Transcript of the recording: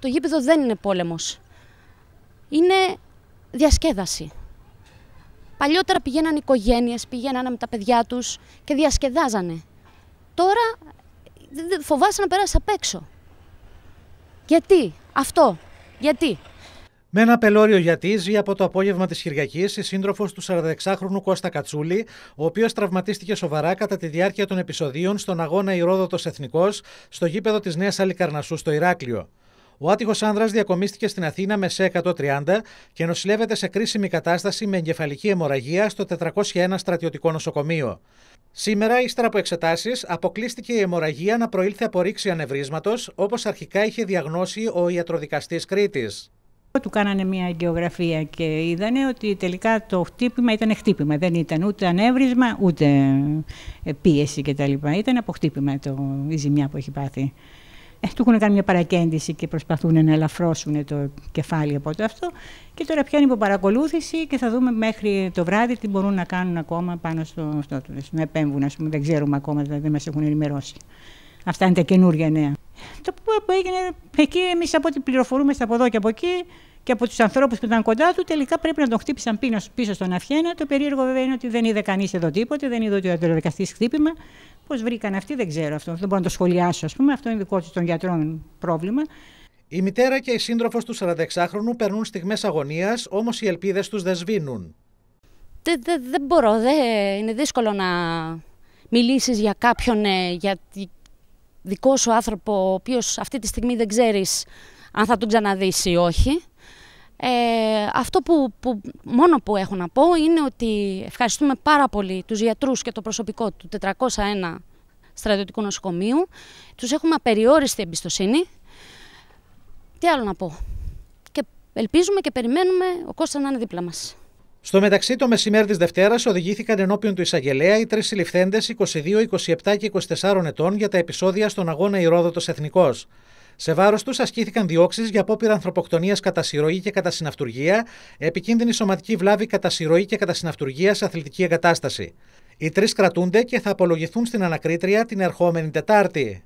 Το γήπεδο δεν είναι πόλεμος. Είναι διασκέδαση. Παλιότερα πηγαίναν οικογένειες, πηγαίνανε με τα παιδιά τους και διασκεδάζανε. Τώρα φοβάσαι να περάσεις απ' έξω. Γιατί, αυτό, γιατί. Με ένα πελώριο γιατί ζει από το απόγευμα της Κυριακής η σύντροφος του 46χρονου Κώστα Κατσούλη, ο οποίος τραυματίστηκε σοβαρά κατά τη διάρκεια των επεισοδίων στον αγώνα Ηρόδοτο Εθνικός στο γήπεδο της Νέας Αλικαρνασού στο Ηράκλειο. Ο άτυχος άνδρας διακομίστηκε στην Αθήνα με σε 130 και νοσηλεύεται σε κρίσιμη κατάσταση με εγκεφαλική αιμορραγία στο 401 στρατιωτικό νοσοκομείο. Σήμερα, ύστερα από εξετάσεις, αποκλείστηκε η αιμορραγία να προήλθε από ρήξη ανευρίσματο, όπως αρχικά είχε διαγνώσει ο ιατροδικαστής Κρήτης. Του κάνανε μια αγκαιογραφία και είδανε ότι τελικά το χτύπημα ήταν χτύπημα. Δεν ήταν ούτε ανέβρισμα, ούτε πίεση κτλ. Ήταν από χτύπημα το, η ζημιά που έχει πάθει. Ε, του έχουν κάνει μια παρακέντηση και προσπαθούν να ελαφρώσουν το κεφάλι από το αυτό. Και τώρα πιάνει υπό παρακολούθηση και θα δούμε μέχρι το βράδυ τι μπορούν να κάνουν ακόμα πάνω στο αυτό του. Να επέμβουν, ας πούμε, δεν ξέρουμε ακόμα, δηλαδή δεν μας έχουν ενημερώσει. Αυτά είναι τα καινούργια νέα. Το που έγινε εκεί, εμείς από ό,τι πληροφορούμε από εδώ και από εκεί και από τους ανθρώπους που ήταν κοντά του, τελικά πρέπει να τον χτύπησαν πίσω, στον Αφιένα. Το περίεργο βέβαια είναι ότι δεν είδε κανείς εδώ τίποτε, δεν είδε ότι ο αντιδραστή χτύπημα. Πώς βρήκαν αυτοί, δεν ξέρω αυτό. Δεν μπορώ να το σχολιάσω, ας πούμε. Αυτό είναι δικό τους των γιατρών πρόβλημα. Η μητέρα και η σύντροφος του 46χρονου περνούν στιγμές αγωνίας, όμως οι ελπίδες τους δεν σβήνουν. Δεν μπορώ. Δε, είναι δύσκολο να μιλήσεις για κάποιον, ε, για δικό σου άνθρωπο, ο οποίος αυτή τη στιγμή δεν ξέρεις αν θα τον ξαναδείς ή όχι. Ε, αυτό που, που, μόνο που έχω να πω είναι ότι ευχαριστούμε πάρα πολύ τους γιατρούς και το προσωπικό του 401 στρατιωτικού νοσοκομείου. Τους έχουμε απεριόριστη εμπιστοσύνη. Τι άλλο να πω. Και ελπίζουμε και περιμένουμε ο Κώστας να είναι δίπλα μας. Στο μεταξύ, το μεσημέρι της Δευτέρας οδηγήθηκαν ενώπιον του εισαγγελέα οι τρεις συλληφθέντες 22, 27 και 24 ετών για τα επεισόδια στον αγώνα Ηρόδοτος Εθνικός. Σε βάρος τους ασκήθηκαν διώξεις για απόπειρα ανθρωποκτονίας κατά συρροή και κατά συναυτουργία, επικίνδυνη σωματική βλάβη κατά συρροή και κατά συναυτουργία σε αθλητική εγκατάσταση. Οι τρεις κρατούνται και θα απολογηθούν στην ανακρίτρια την ερχόμενη Τετάρτη.